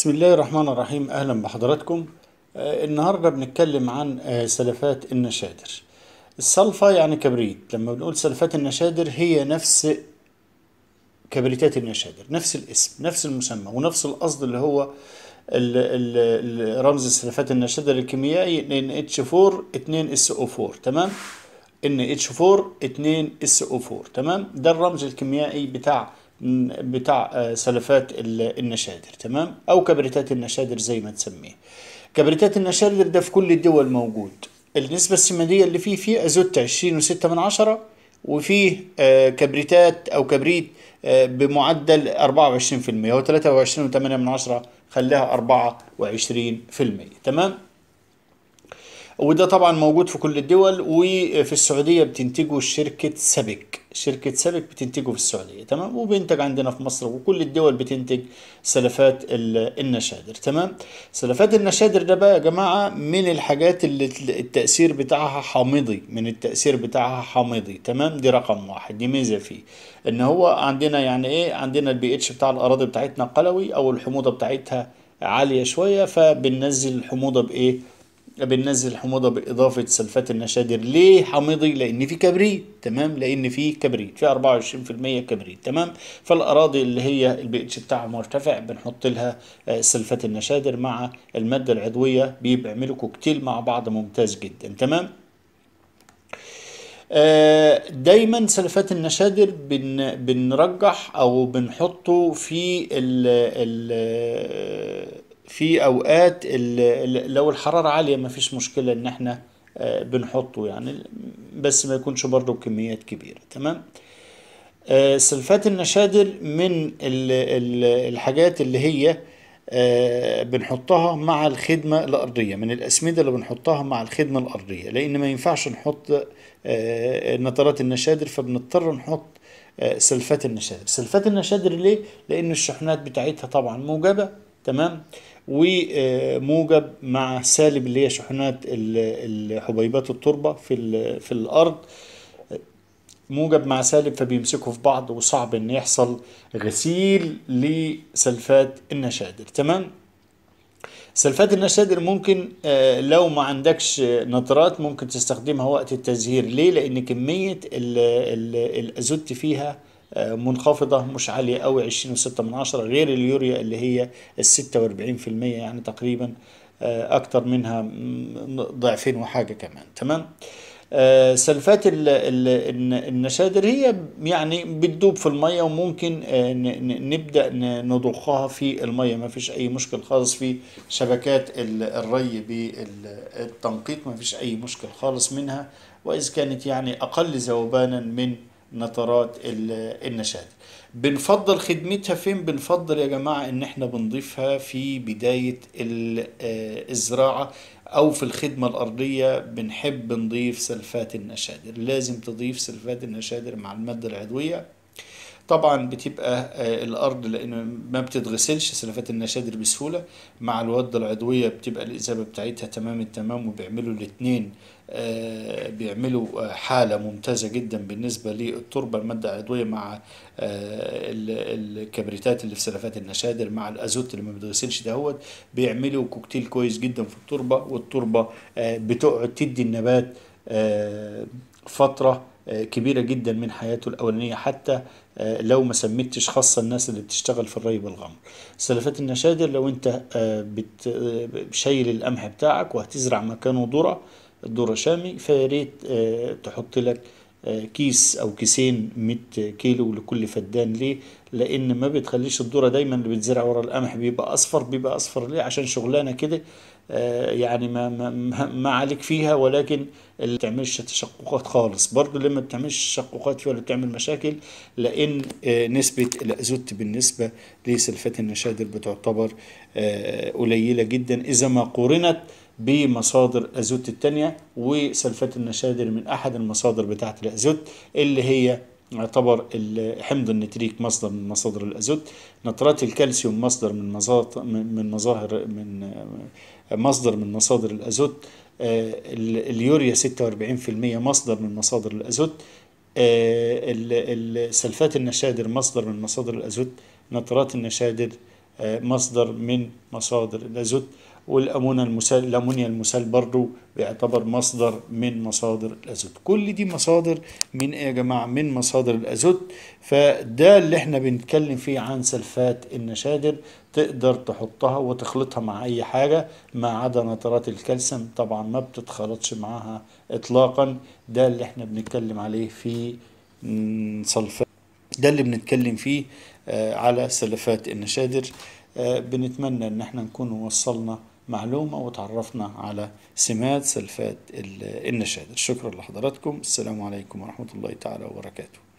بسم الله الرحمن الرحيم اهلا بحضراتكم آه، النهارده بنتكلم عن آه، سلفات النشادر السلفه يعني كبريت لما بنقول سلفات النشادر هي نفس كبريتات النشادر نفس الاسم نفس المسمى ونفس القصد اللي هو ال ال رمز سلفات النشادر الكيميائي ان اتش 4 2 اس او 4 تمام ان اتش 4 2 اس او 4 تمام ده الرمز الكيميائي بتاع بتاع آه، سلفات النشادر تمام او كبريتات النشادر زي ما تسميه كبريتات النشادر ده في كل الدول موجود النسبة السمادية اللي فيه فيه ازوت عشرين وستة من عشرة وفيه آه، كبريتات او كبريت آه، بمعدل 24% هو 23.8 من عشرة خلاها 24% تمام وده طبعا موجود في كل الدول وفي السعودية بتنتجه شركة سبك شركة سبك بتنتجه في السعودية تمام وبينتج عندنا في مصر وكل الدول بتنتج سلفات النشادر تمام سلفات النشادر ده بقى يا جماعة من الحاجات اللي التأثير بتاعها حامضي من التأثير بتاعها حامضي تمام دي رقم واحد دي ميزة فيه ان هو عندنا يعني ايه عندنا البي اتش بتاع الأراضي بتاعتنا قلوي او الحموضة بتاعتها عالية شوية فبننزل الحموضة بايه بننزل حموضه باضافه سلفات النشادر ليه حامضي لان في كبريت تمام لان في كبريت في 24% كبريت تمام فالاراضي اللي هي البي اتش بتاعها مرتفع بنحط لها آه، سلفات النشادر مع الماده العضويه بيعملوا كوكتيل مع بعض ممتاز جدا تمام آه، دايما سلفات النشادر بن بنرجح او بنحطه في ال ال آه، في اوقات لو الحراره عاليه ما فيش مشكله ان احنا آه، بنحطه يعني بس ما يكونش برضه بكميات كبيره تمام آه، سلفات النشادر من الحاجات اللي هي آه، بنحطها مع الخدمة الأرضية من الأسمدة اللي بنحطها مع الخدمة الأرضية لأن ما ينفعش نحط نترات النشادر فبنضطر نحط سلفات النشادر سلفات النشادر ليه؟ لأن الشحنات بتاعتها طبعا موجبة تمام وموجب مع سالب اللي هي شحنات حبيبات التربة في, في الأرض موجب مع سالب فبيمسكوا في بعض وصعب ان يحصل غسيل لسلفات النشادر تمام سلفات النشادر ممكن آه، لو ما عندكش نترات ممكن تستخدمها وقت التزهير ليه لان كميه الازوت فيها منخفضة مش عالية قوي عشرين وستة من عشرة غير اليوريا اللي هي الستة واربعين في المية يعني تقريبا آه، أكتر منها ضعفين وحاجة كمان تمام آه، سلفات النشادر هي يعني بتدوب في المية وممكن آه، نبدأ نضخها في المية ما فيش أي مشكل خالص في شبكات الري بالتنقيط ما فيش أي مشكل خالص منها وإذا كانت يعني أقل ذوبانا من نترات النشادر بنفضل خدمتها فين بنفضل يا جماعة ان احنا بنضيفها في بداية آه، الزراعة او في الخدمة الارضية بنحب نضيف سلفات النشادر لازم تضيف سلفات النشادر مع المادة العضوية طبعا بتبقى آه، الارض لان ما بتتغسلش سلفات النشادر بسهوله مع الوده العضويه بتبقى الاذابه بتاعتها تمام التمام وبيعملوا الاثنين آه، بيعملوا آه، حاله ممتازه جدا بالنسبه للتربه الماده العضويه مع الكبريتات اللي في سلفات النشادر مع الازوت اللي ما بيتغسلش دهوت بيعملوا كوكتيل كويس جدا في التربه والتربه بتقعد تدي النبات فتره كبيرة جدا من حياته الأولانية حتى آه، لو ما سميتش خاصة الناس اللي بتشتغل في الري والغمر سلفات النشادر لو انت آه، آه، شايل القمح بتاعك وهتزرع مكانه ذرة الذرة شامي فياريت تحط لك آه، كيس او كيسين 100 كيلو لكل فدان ليه لان ما بتخليش الذره دايما اللي بتزرع ورا القمح بيبقى اصفر بيبقى اصفر ليه عشان شغلانه كده آه، يعني ما, ما, ما عليك فيها ولكن اللي تعملش تشققات خالص برضو لما ما بتعملش تشققات فيها ولا بتعمل مشاكل لان آه، نسبة الازوت بالنسبة لسلفات النشادر بتعتبر قليلة جدا اذا ما قورنت بمصادر ازوت التانية وسلفات النشادر من احد المصادر بتاعة الازوت اللي هي يعتبر حمض النتريك مصدر من مصادر الازوت نترات الكالسيوم مصدر من من مظاهر من مصدر من مصادر الازوت آه، اليوريا 46% مصدر من مصادر الازوت السلفات آه، النشادر مصدر من مصادر الازوت نترات النشادر آه، مصدر من مصادر الازوت والامونيا المسال برضو بيعتبر مصدر من مصادر الازوت كل دي مصادر من ايه يا جماعه من مصادر الازوت فده اللي احنا بنتكلم فيه عن سلفات النشادر تقدر تحطها وتخلطها مع اي حاجه ما عدا نترات الكالسيوم طبعا ما بتتخلطش معاها اطلاقا ده اللي احنا بنتكلم عليه في سلفات ده اللي بنتكلم فيه آه، على سلفات النشادر آه، بنتمنى ان احنا نكون وصلنا معلومة وتعرفنا على سمات سلفات النشاد شكرا لحضراتكم السلام عليكم ورحمة الله تعالى وبركاته